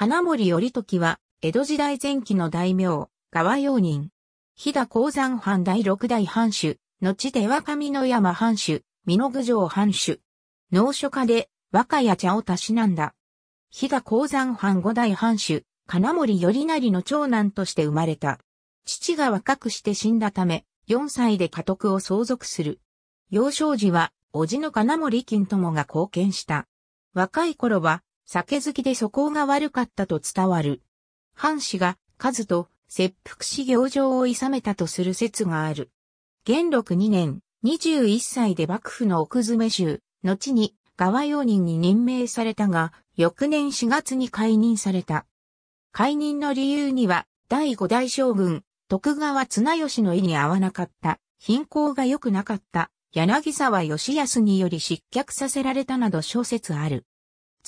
金森頼時は、江戸時代前期の大名、川用人。飛騨鉱山藩第六代藩主、後では上の山藩主、美濃郡城藩主。農書家で、和歌や茶をたしなんだ。飛騨鉱山藩五代藩主、金森頼成の長男として生まれた。父が若くして死んだため、四歳で家督を相続する。幼少時は、叔父の金森金友が貢献した。若い頃は、酒好きで素行が悪かったと伝わる。藩士が、数と、切腹し行状を諌めたとする説がある。元禄二年、二十一歳で幕府の奥詰衆、後に、側用人に任命されたが、翌年四月に解任された。解任の理由には、第五代将軍、徳川綱吉の意に合わなかった、貧困が良くなかった、柳沢義康により失脚させられたなど小説ある。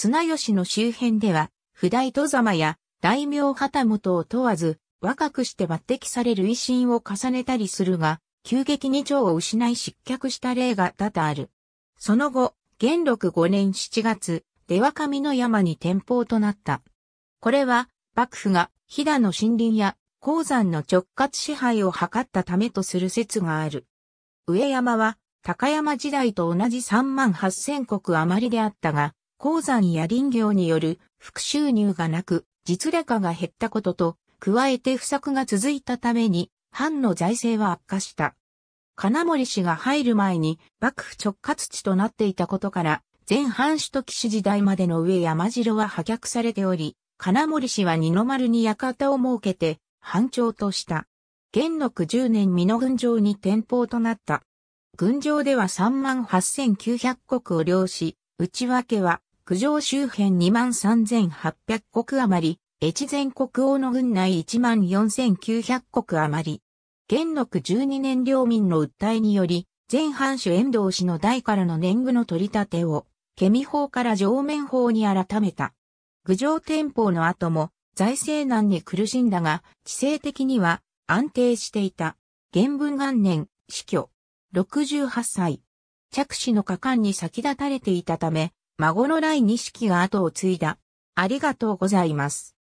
綱吉の周辺では、普代戸様や大名旗本を問わず、若くして抜擢される維新を重ねたりするが、急激に長を失い失脚した例が多々ある。その後、元禄5年7月、出若上の山に転保となった。これは、幕府が飛騨の森林や鉱山の直轄支配を図ったためとする説がある。上山は、高山時代と同じ3万8000石余りであったが、鉱山や林業による副収入がなく、実利価が減ったことと、加えて不作が続いたために、藩の財政は悪化した。金森氏が入る前に幕府直轄地となっていたことから、前藩主と騎士時代までの上山城は破却されており、金森氏は二の丸に館を設けて、藩長とした。元禄十年美濃軍城に転校となった。軍城では38,900石を領し、内訳は九条周辺23,800国余り、越前国王の軍内14,900国余り。元禄12年領民の訴えにより、前藩主遠藤氏の代からの年貢の取り立てを、ケミ法から上面法に改めた。九条天保の後も財政難に苦しんだが、地政的には安定していた。元文元年、死去。68歳。着手の果敢に先立たれていたため、孫の来錦が後を継いだ。ありがとうございます。